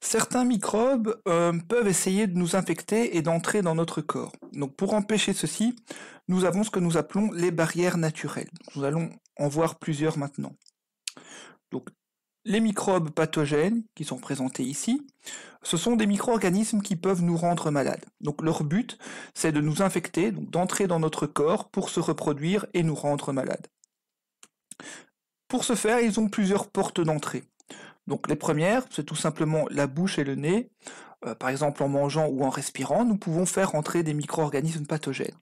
Certains microbes euh, peuvent essayer de nous infecter et d'entrer dans notre corps. Donc pour empêcher ceci, nous avons ce que nous appelons les barrières naturelles. Nous allons en voir plusieurs maintenant. Donc les microbes pathogènes qui sont présentés ici, ce sont des micro-organismes qui peuvent nous rendre malades. Donc leur but, c'est de nous infecter, donc d'entrer dans notre corps pour se reproduire et nous rendre malades. Pour ce faire, ils ont plusieurs portes d'entrée. Donc les premières, c'est tout simplement la bouche et le nez. Euh, par exemple, en mangeant ou en respirant, nous pouvons faire entrer des micro-organismes pathogènes.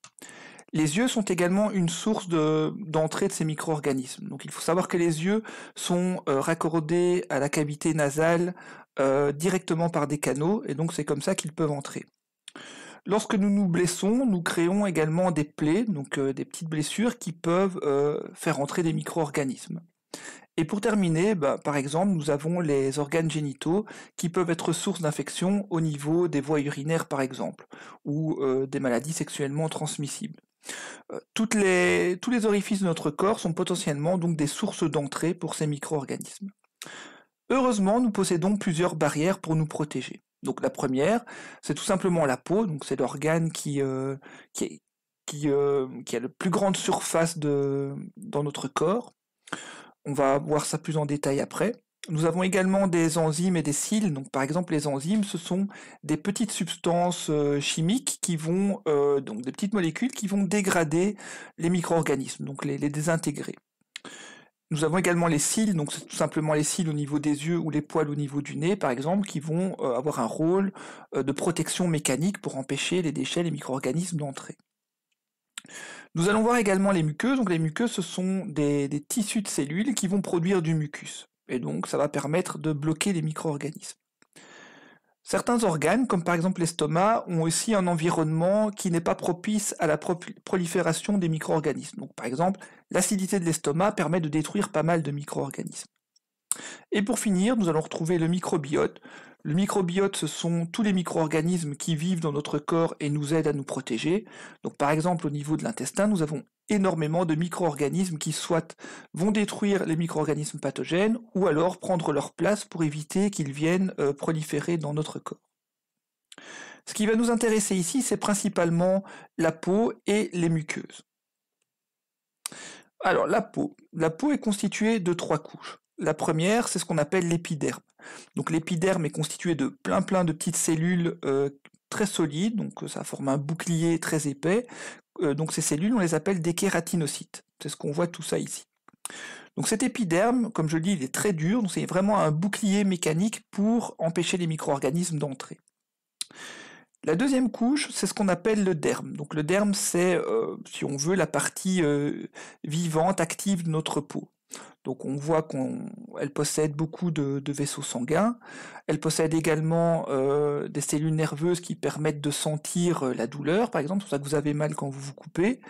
Les yeux sont également une source d'entrée de, ces micro-organismes. Donc il faut savoir que les yeux sont euh, raccordés à la cavité nasale euh, directement par des canaux, et donc c'est comme ça qu'ils peuvent entrer. Lorsque nous nous blessons, nous créons également des plaies, donc des petites blessures qui peuvent faire entrer des micro-organismes. Et pour terminer, bah, par exemple, nous avons les organes génitaux qui peuvent être source d'infection au niveau des voies urinaires, par exemple, ou euh, des maladies sexuellement transmissibles. Euh, tous les orifices de notre corps sont potentiellement donc des sources d'entrée pour ces micro-organismes. Heureusement, nous possédons plusieurs barrières pour nous protéger. Donc la première, c'est tout simplement la peau, donc c'est l'organe qui, euh, a la plus grande surface dans notre corps. On va voir ça plus en détail après. Nous avons également des enzymes et des cils. Donc, par exemple, les enzymes, ce sont des petites substances euh, chimiques qui vont, euh, donc des petites molécules qui vont dégrader les micro-organismes, donc les, les, désintégrer. Nous avons également les cils, donc c'est tout simplement les cils au niveau des yeux ou les poils au niveau du nez, par exemple, qui vont euh, avoir un rôle de protection mécanique pour empêcher les déchets, les micro-organismes d'entrer. Nous allons voir également les muqueuses. Donc les muqueuses, ce sont des, tissus de cellules qui vont produire du mucus. Et donc ça va permettre de bloquer les micro-organismes. Certains organes, comme par exemple l'estomac, ont aussi un environnement qui n'est pas propice à la prolifération des micro-organismes. Donc par exemple, l'acidité de l'estomac permet de détruire pas mal de micro-organismes. Et pour finir, nous allons retrouver le microbiote. Le microbiote, ce sont tous les micro-organismes qui vivent dans notre corps et nous aident à nous protéger. Donc par exemple, au niveau de l'intestin, nous avons énormément de micro-organismes qui soit vont détruire les micro-organismes pathogènes ou alors prendre leur place pour éviter qu'ils viennent euh, proliférer dans notre corps. Ce qui va nous intéresser ici, c'est principalement la peau et les muqueuses. Alors la peau. La peau est constituée de trois couches. La première, c'est ce qu'on appelle l'épiderme. Donc l'épiderme est constitué de plein plein de petites cellules euh, très solides, donc ça forme un bouclier très épais. Euh, donc ces cellules, on les appelle des kératinocytes. C'est ce qu'on voit tout ça ici. Donc cet épiderme, comme je le dis, il est très dur, donc c'est vraiment un bouclier mécanique pour empêcher les micro-organismes d'entrer. La deuxième couche, c'est ce qu'on appelle le derme. Donc le derme, c'est, euh, si on veut, la partie vivante, active de notre peau. Donc on voit qu'elle possède beaucoup de, vaisseaux sanguins. Elle possède également euh, des cellules nerveuses qui permettent de sentir euh, la douleur, par exemple, c'est pour ça que vous avez mal quand vous vous coupez.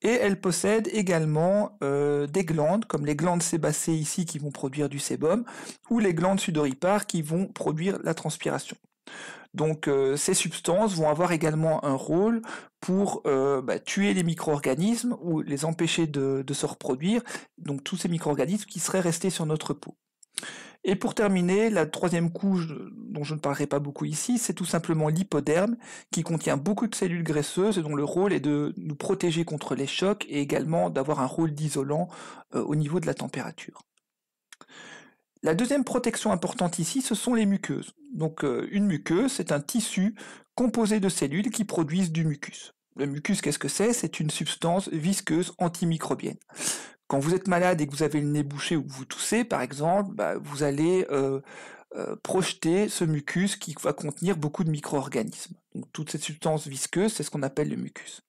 Et elle possède également euh, des glandes, comme les glandes sébacées ici qui vont produire du sébum, ou les glandes sudoripares qui vont produire la transpiration. Donc euh, ces substances vont avoir également un rôle pour euh, bah, tuer les micro-organismes ou les empêcher de, se reproduire, donc tous ces micro-organismes qui seraient restés sur notre peau. Et pour terminer, la troisième couche euh, dont je ne parlerai pas beaucoup ici, c'est tout simplement l'hypoderme qui contient beaucoup de cellules graisseuses et dont le rôle est de nous protéger contre les chocs et également d'avoir un rôle d'isolant au niveau de la température. La deuxième protection importante ici, ce sont les muqueuses. Donc euh, une muqueuse, c'est un tissu composé de cellules qui produisent du mucus. Le mucus, qu'est-ce que c'est C'est une substance visqueuse antimicrobienne. Quand vous êtes malade et que vous avez le nez bouché ou que vous toussez, par exemple, bah, vous allez euh, euh, projeter ce mucus qui va contenir beaucoup de micro-organismes. Donc toute cette substance visqueuse, c'est ce qu'on appelle le mucus.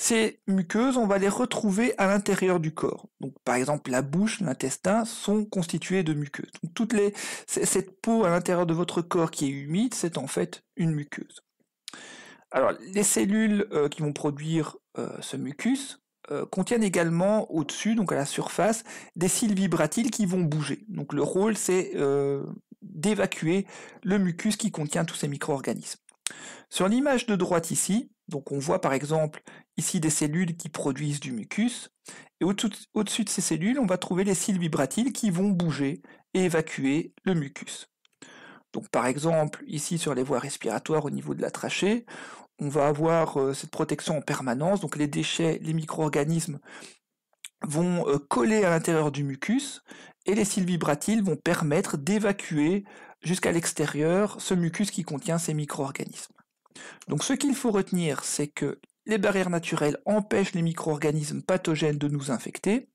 Ces muqueuses, on va les retrouver à l'intérieur du corps. Donc, par exemple, la bouche, l'intestin sont constitués de muqueuses. toutes les, cette peau à l'intérieur de votre corps qui est humide, c'est en fait une muqueuse. Alors, les cellules euh, qui vont produire euh, ce mucus euh, contiennent également au-dessus, donc à la surface, des cils vibratiles qui vont bouger. Donc, le rôle, c'est d'évacuer le mucus qui contient tous ces micro-organismes. Sur l'image de droite ici, donc on voit par exemple ici des cellules qui produisent du mucus, et au-dessus de ces cellules, on va trouver les cils vibratiles qui vont bouger et évacuer le mucus. Donc par exemple, ici sur les voies respiratoires au niveau de la trachée, on va avoir euh, cette protection en permanence, donc les déchets, les micro-organismes vont euh, coller à l'intérieur du mucus, et les cils vibratiles vont permettre d'évacuer jusqu'à l'extérieur ce mucus qui contient ces micro-organismes. Donc ce qu'il faut retenir, c'est que les barrières naturelles empêchent les micro-organismes pathogènes de nous infecter,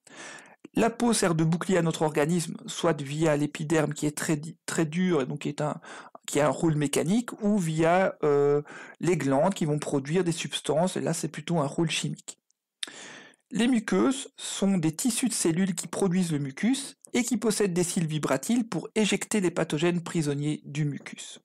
la peau sert de bouclier à notre organisme, soit via l'épiderme qui est très, très dur et donc qui, est un, qui a un rôle mécanique, ou via euh, les glandes qui vont produire des substances, et là c'est plutôt un rôle chimique. Les muqueuses sont des tissus de cellules qui produisent le mucus et qui possèdent des cils vibratiles pour éjecter les pathogènes prisonniers du mucus.